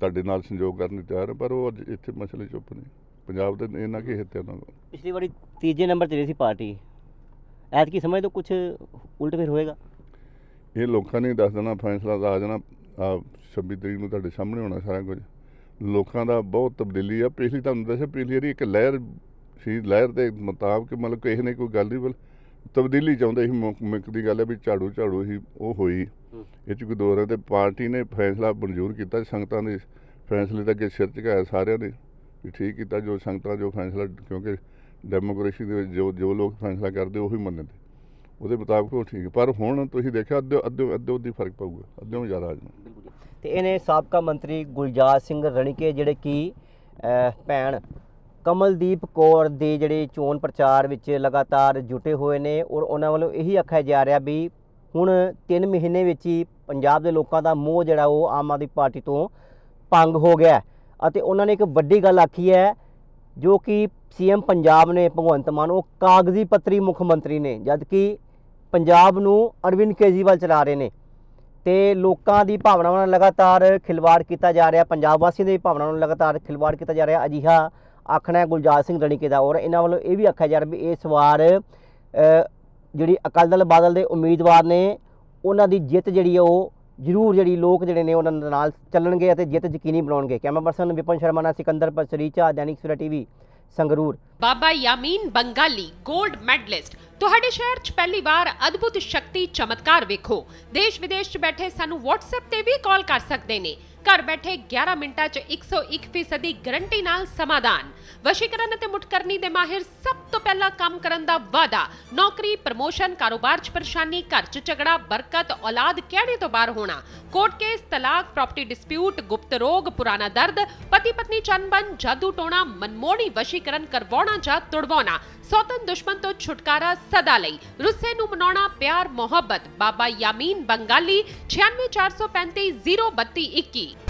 ਤੁਹਾਡੇ ਨਾਲ ਸੰਯੋਗ ਕਰਨ ਨੂੰ ਤਿਆਰ ਹਾਂ ਪਰ ਉਹ ਅੱਜ ਇੱਥੇ ਮਸਲੇ ਚੁੱਪ ਨੇ ਪੰਜਾਬ ਦੇ ਇਹਨਾਂ ਕੀ ਹਿੱਤੇ ਉਹਨਾਂ ਦਾ ਪਿਛਲੀ ਵਾਰੀ ਤੀਜੇ ਨੰਬਰ ਤੇ ਰਹੀ ਸੀ ਪਾਰਟੀ ਐਤਕੀ ਕੀ ਤੋਂ ਕੁਝ ਉਲਟ ਫੇਰ ਹੋਏਗਾ ਇਹ ਲੋਕਾਂ ਨੇ ਦੱਸ ਦੇਣਾ ਫੈਸਲਾ ਦਾ ਆ ਜਾਣਾ 26 ਤਰੀਕ ਨੂੰ ਤੁਹਾਡੇ ਸਾਹਮਣੇ ਹੋਣਾ ਸਾਰਾ ਕੁਝ ਲੋਕਾਂ ਦਾ ਬਹੁਤ ਤਬਦੀਲੀ ਆ ਪਿਛਲੀ ਤੁਹਾਨੂੰ ਦੱਸਿਆ ਪਿਛਲੀ ਵਾਰੀ ਇੱਕ ਲਹਿਰ ਸੀ ਲਹਿਰ ਦੇ ਮੁਤਾਬਕ ਮਤਲਬ ਕਿਸੇ ਨੇ ਕੋਈ ਗੱਲ ਨਹੀਂ ਬਲ ਤਬਦੀਲੀ ਚਾਹੁੰਦੇ ਸੀ ਮੁੱਖ ਦੀ ਗੱਲ ਹੈ ਵੀ ਝਾੜੂ ਝਾੜੂ ਹੀ ਉਹ ਹੋਈ ਇਹ ਚ ਗੁਰਦੁਆਰਾ ਤੇ ਪਾਰਟੀ ਨੇ ਫੈਸਲਾ ਮਨਜ਼ੂਰ ਕੀਤਾ ਸੰਗਤਾਂ ਦੇ ਫੈਸਲੇ ਦਾ ਕਿ ਸਿਰ ਝੁਕਾਇਆ ਸਾਰਿਆਂ ਨੇ ਵੀ ਠੀਕ ਕੀਤਾ ਜੋ ਸੰਗਤਾਂ ਜੋ ਫੈਸਲਾ ਕਿਉਂਕਿ ਡੈਮੋਕ੍ਰੇਸੀ ਦੇ ਵਿੱਚ ਜੋ ਜੋ ਲੋਕ ਫੈਸਲਾ ਕਰਦੇ ਉਹੀ ਮੰਨਦੇ ਉਹਦੇ ਮੁਤਾਬਕ ਉਹ ਠੀਕ ਪਰ ਹੁਣ ਤੁਸੀਂ ਦੇਖਿਆ ਅੱਧੇ ਅੱਧੇ ਅੱਧੇ ਦੀ ਫਰਕ ਪਊਗਾ ਅੱਧੇ ਜ਼ਿਆਦਾ ਅੱਜ
ਤੇ ਇਹਨੇ ਸਾਬਕਾ ਮੰਤਰੀ ਗੁਲਜਾਰ ਸਿੰਘ ਰਣਕੇ ਜਿਹੜੇ ਕੀ ਭੈਣ ਕਮਲਦੀਪ ਕੌਰ ਦੇ ਜਿਹੜੇ ਚੋਣ ਪ੍ਰਚਾਰ ਵਿੱਚ ਲਗਾਤਾਰ ਜੁਟੇ ਹੋਏ ਨੇ ਔਰ ਉਹਨਾਂ ਵੱਲੋਂ ਇਹੀ ਆਖਿਆ ਜਾ ਰਿਹਾ ਵੀ ਹੁਣ 3 ਮਹੀਨੇ ਵਿੱਚ ਹੀ ਪੰਜਾਬ ਦੇ ਲੋਕਾਂ ਦਾ ਮੋਹ ਜਿਹੜਾ ਉਹ ਆਮ ਆਦਮੀ ਪਾਰਟੀ ਤੋਂ ਪੰਗ ਹੋ ਗਿਆ ਅਤੇ ਉਹਨਾਂ ਨੇ ਇੱਕ ਵੱਡੀ ਗੱਲ ਆਖੀ ਹੈ ਜੋ ਕਿ ਸੀਐਮ ਪੰਜਾਬ ਨੇ ਭਗਵੰਤ ਮਾਨ ਉਹ ਕਾਗਜ਼ੀ ਪੱਤਰੀ ਮੁੱਖ ਮੰਤਰੀ ਨੇ ਜਦ ਕਿ ਪੰਜਾਬ ਨੂੰ ਅਰਵਿੰਦ ਕੇਜੀਵਾਲ ਚਲਾ ਰਹੇ ਨੇ ਤੇ ਲੋਕਾਂ ਦੀ ਭਾਵਨਾਵਾਂ ਨਾਲ ਲਗਾਤਾਰ ਖਿਲਵਾੜ ਕੀਤਾ ਜਾ ਰਿਹਾ ਪੰਜਾਬ ਵਾਸੀਆਂ ਦੀ ਭਾਵਨਾਵਾਂ ਨਾਲ ਲਗਾਤਾਰ ਖਿਲਵਾੜ ਕੀਤਾ ਜਾ ਰਿਹਾ ਅਜੀਹਾ ਆਖਣਾ ਗੁਲਜਾਰ ਸਿੰਘ ਰਣੀਕੇ ਦਾ ਔਰ ਇਹਨਾਂ ਵੱਲੋਂ ਇਹ ਵੀ ਆਖਿਆ ਜਾ ਰਿਹਾ ਵੀ ਇਸ ਵਾਰ ਜਿਹੜੀ ਅਕਾਲੀ ਦਲ ਬਾਦਲ ਦੇ ਉਮੀਦਵਾਰ ਨੇ ਉਹਨਾਂ ਦੀ ਜਿੱਤ ਜਿਹੜੀ ਹੈ ਉਹ ਜ਼ਰੂਰ ਜਿਹੜੀ ਲੋਕ ਜਿਹੜੇ ਨੇ ਉਹਨਾਂ ਨਾਲ ਚੱਲਣਗੇ ਅਤੇ ਜਿੱਤ ਯਕੀਨੀ ਬਣਾਉਣਗੇ ਕੈਮਰਾ ਪਰਸਨ ਵਿਪਨ ਸ਼ਰਮਾ ਨਾਲ ਸਿਕੰਦਰ ਪਸਰੀਚਾ ਦੈਨਿਕ ਸੁਰਾ ਟੀਵੀ ਸੰਗਰੂਰ ਬਾਬਾ ਯਾਮੀਨ ਬੰਗਾਲੀ 골ਡ ਮੈਡਲਿਸਟ ਤੁਹਾਡੇ ਸ਼ਹਿਰ 'ਚ ਪਹਿਲੀ ਵਾਰ ਅਦਭੁਤ ਸ਼ਕਤੀ ਚਮਤਕਾਰ ਵੇਖੋ ਦੇਸ਼ ਵਿਦੇਸ਼ 'ਚ ਬੈਠੇ ਸਾਨੂੰ WhatsApp ਤੇ ਵੀ ਕਾਲ ਕਰ ਸਕਦੇ ਨੇ ਘਰ ਬੈਠੇ 11 ਮਿੰਟਾਂ 'ਚ 101% ਦੀ ਗਾਰੰਟੀ ਨਾਲ ਸਮਾਧਾਨ ਵਸ਼ੀਕਰਨ ਅਤੇ ਮੁਟਕਰਨੀ ਦੇ ਮਾਹਿਰ ਸਭ ਤੋਂ ਪਹਿਲਾਂ ਕੰਮ ਕਰਨ ਦਾ ਵਾਦਾ ਨੌਕਰੀ ਪ੍ਰਮੋਸ਼ਨ ਕਾਰੋਬਾਰ 'ਚ ਪਰੇਸ਼ਾਨੀ ਘਰ 'ਚ ਝਗੜਾ ਬਰਕਤ ਔਲਾਦ ਕਿਹੜੇ ਤੋਂ ਬਾਹਰ ਹੋਣਾ ਕੋਰਟ ਕੇਸ ਤਲਾਕ ਪ੍ਰਾਪਰਟੀ ਡਿਸਪਿਊਟ ਗੁਪਤ ਰੋਗ ਪੁਰਾਣਾ ਦਰਦ ਪਤੀ ਪਤਨੀ ਚੰਬਨ ਜਾਦੂ ਟੋਣਾ ਮਨਮੋਣੀ ਵਸ਼ੀਕਰਨ ਕਰਵਾਉਣ ਦਬਾਉਣਾ ਜਾਂ ਤੁੜਵਾਉਣਾ ਸੌਤਨ ਦੁਸ਼ਮਣ ਤੋਂ ਛੁਟਕਾਰਾ ਸਦਾ ਲਈ ਰੁੱਸੇ ਨੂੰ ਮਨਾਉਣਾ ਪਿਆਰ ਮੁਹੱਬਤ ਬਾਬਾ ਯਾਮੀਨ ਬੰਗਾਲੀ 964350321